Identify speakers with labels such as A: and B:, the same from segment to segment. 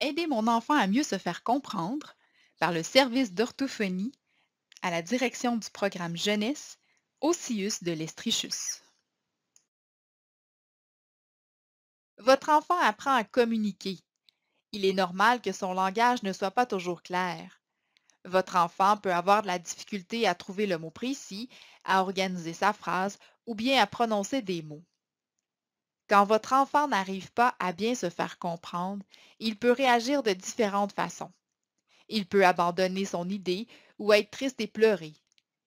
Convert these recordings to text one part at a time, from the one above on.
A: aider mon enfant à mieux se faire comprendre par le service d'orthophonie à la direction du programme jeunesse au de l'Estrichus. Votre enfant apprend à communiquer. Il est normal que son langage ne soit pas toujours clair. Votre enfant peut avoir de la difficulté à trouver le mot précis, à organiser sa phrase ou bien à prononcer des mots. Quand votre enfant n'arrive pas à bien se faire comprendre, il peut réagir de différentes façons. Il peut abandonner son idée ou être triste et pleurer.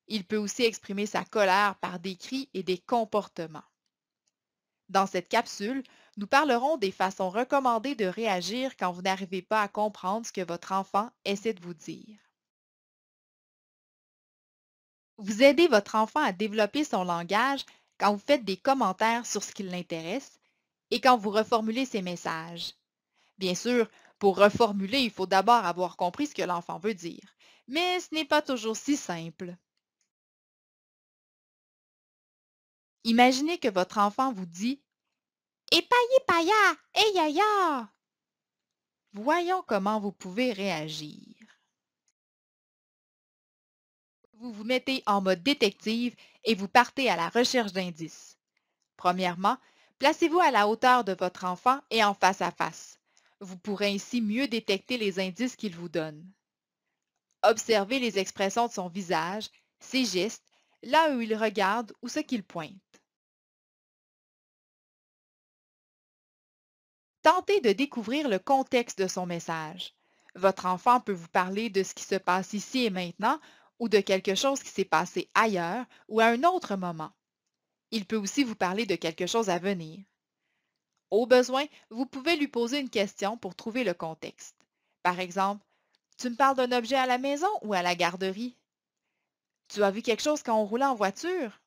A: Il peut aussi exprimer sa colère par des cris et des comportements. Dans cette capsule, nous parlerons des façons recommandées de réagir quand vous n'arrivez pas à comprendre ce que votre enfant essaie de vous dire. Vous aidez votre enfant à développer son langage quand vous faites des commentaires sur ce qui l'intéresse et quand vous reformulez ses messages. Bien sûr, pour reformuler, il faut d'abord avoir compris ce que l'enfant veut dire, mais ce n'est pas toujours si simple. Imaginez que votre enfant vous dit Épaillé, paya, hey, ya. Voyons comment vous pouvez réagir. vous vous mettez en mode détective et vous partez à la recherche d'indices. Premièrement, placez-vous à la hauteur de votre enfant et en face à face. Vous pourrez ainsi mieux détecter les indices qu'il vous donne. Observez les expressions de son visage, ses gestes, là où il regarde ou ce qu'il pointe. Tentez de découvrir le contexte de son message. Votre enfant peut vous parler de ce qui se passe ici et maintenant ou de quelque chose qui s'est passé ailleurs ou à un autre moment. Il peut aussi vous parler de quelque chose à venir. Au besoin, vous pouvez lui poser une question pour trouver le contexte. Par exemple, tu me parles d'un objet à la maison ou à la garderie? Tu as vu quelque chose quand on roulait en voiture?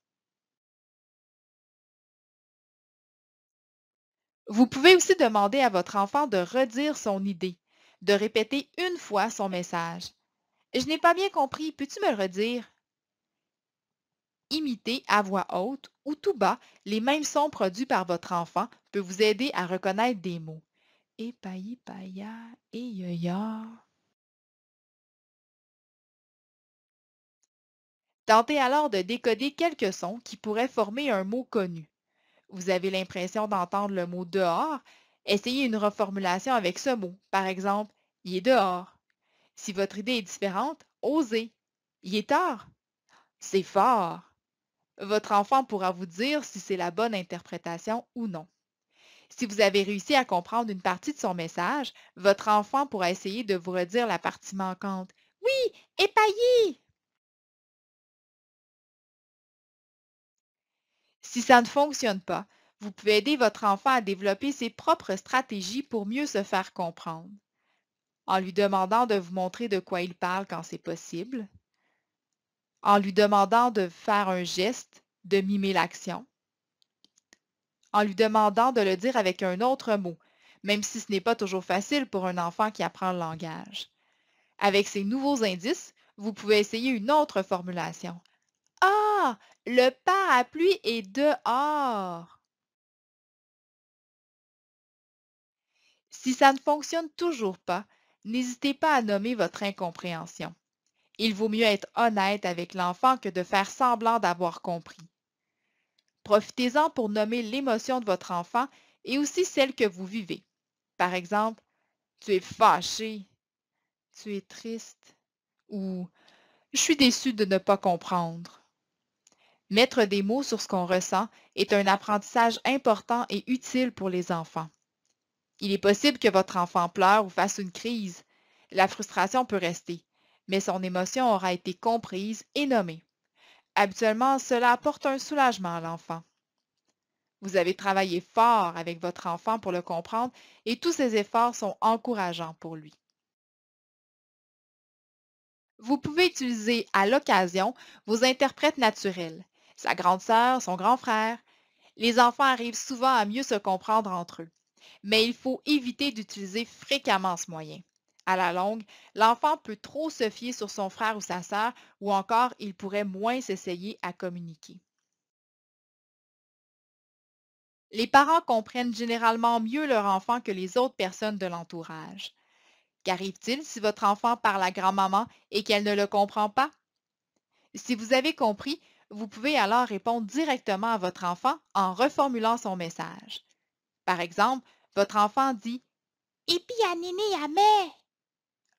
A: Vous pouvez aussi demander à votre enfant de redire son idée, de répéter une fois son message. Je n'ai pas bien compris. Peux-tu me le redire? Imiter à voix haute ou tout bas les mêmes sons produits par votre enfant peut vous aider à reconnaître des mots. païa, Tentez alors de décoder quelques sons qui pourraient former un mot connu. Vous avez l'impression d'entendre le mot dehors. Essayez une reformulation avec ce mot. Par exemple, il est dehors. Si votre idée est différente, osez. Il est tard. C'est fort. Votre enfant pourra vous dire si c'est la bonne interprétation ou non. Si vous avez réussi à comprendre une partie de son message, votre enfant pourra essayer de vous redire la partie manquante. Oui, épaillé! Si ça ne fonctionne pas, vous pouvez aider votre enfant à développer ses propres stratégies pour mieux se faire comprendre en lui demandant de vous montrer de quoi il parle quand c'est possible, en lui demandant de faire un geste, de mimer l'action, en lui demandant de le dire avec un autre mot, même si ce n'est pas toujours facile pour un enfant qui apprend le langage. Avec ces nouveaux indices, vous pouvez essayer une autre formulation. Ah, le parapluie est dehors. Si ça ne fonctionne toujours pas, n'hésitez pas à nommer votre incompréhension. Il vaut mieux être honnête avec l'enfant que de faire semblant d'avoir compris. Profitez-en pour nommer l'émotion de votre enfant et aussi celle que vous vivez. Par exemple, tu es fâché, tu es triste ou je suis déçu de ne pas comprendre. Mettre des mots sur ce qu'on ressent est un apprentissage important et utile pour les enfants. Il est possible que votre enfant pleure ou fasse une crise. La frustration peut rester, mais son émotion aura été comprise et nommée. Habituellement, cela apporte un soulagement à l'enfant. Vous avez travaillé fort avec votre enfant pour le comprendre et tous ces efforts sont encourageants pour lui. Vous pouvez utiliser à l'occasion vos interprètes naturels, sa grande sœur, son grand frère. Les enfants arrivent souvent à mieux se comprendre entre eux mais il faut éviter d'utiliser fréquemment ce moyen. À la longue, l'enfant peut trop se fier sur son frère ou sa sœur ou encore il pourrait moins s'essayer à communiquer. Les parents comprennent généralement mieux leur enfant que les autres personnes de l'entourage. Qu'arrive-t-il si votre enfant parle à grand-maman et qu'elle ne le comprend pas? Si vous avez compris, vous pouvez alors répondre directement à votre enfant en reformulant son message. Par exemple, votre enfant dit Ipi à Néné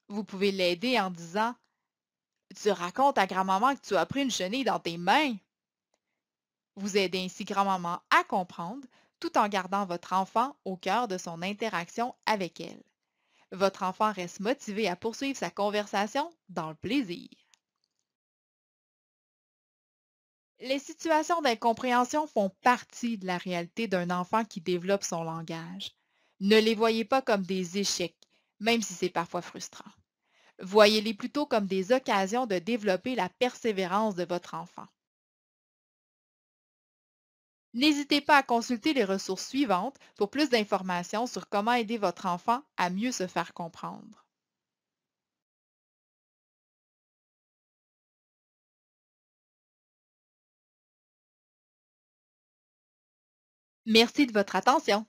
A: Vous pouvez l'aider en disant Tu racontes à grand-maman que tu as pris une chenille dans tes mains. Vous aidez ainsi grand-maman à comprendre tout en gardant votre enfant au cœur de son interaction avec elle. Votre enfant reste motivé à poursuivre sa conversation dans le plaisir. Les situations d'incompréhension font partie de la réalité d'un enfant qui développe son langage. Ne les voyez pas comme des échecs, même si c'est parfois frustrant. Voyez-les plutôt comme des occasions de développer la persévérance de votre enfant. N'hésitez pas à consulter les ressources suivantes pour plus d'informations sur comment aider votre enfant à mieux se faire comprendre. Merci de votre attention.